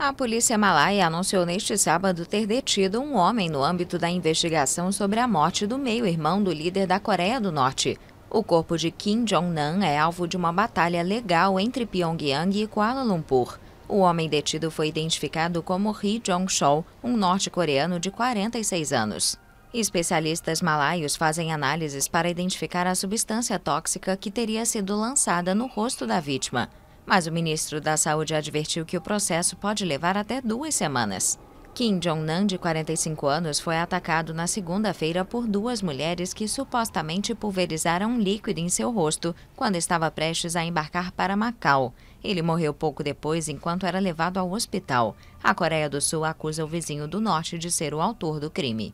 A polícia malaia anunciou neste sábado ter detido um homem no âmbito da investigação sobre a morte do meio-irmão do líder da Coreia do Norte. O corpo de Kim Jong-nam é alvo de uma batalha legal entre Pyongyang e Kuala Lumpur. O homem detido foi identificado como Ri Jong-chol, um norte-coreano de 46 anos. Especialistas malaios fazem análises para identificar a substância tóxica que teria sido lançada no rosto da vítima. Mas o ministro da Saúde advertiu que o processo pode levar até duas semanas. Kim Jong-nam, de 45 anos, foi atacado na segunda-feira por duas mulheres que supostamente pulverizaram um líquido em seu rosto quando estava prestes a embarcar para Macau. Ele morreu pouco depois enquanto era levado ao hospital. A Coreia do Sul acusa o vizinho do Norte de ser o autor do crime.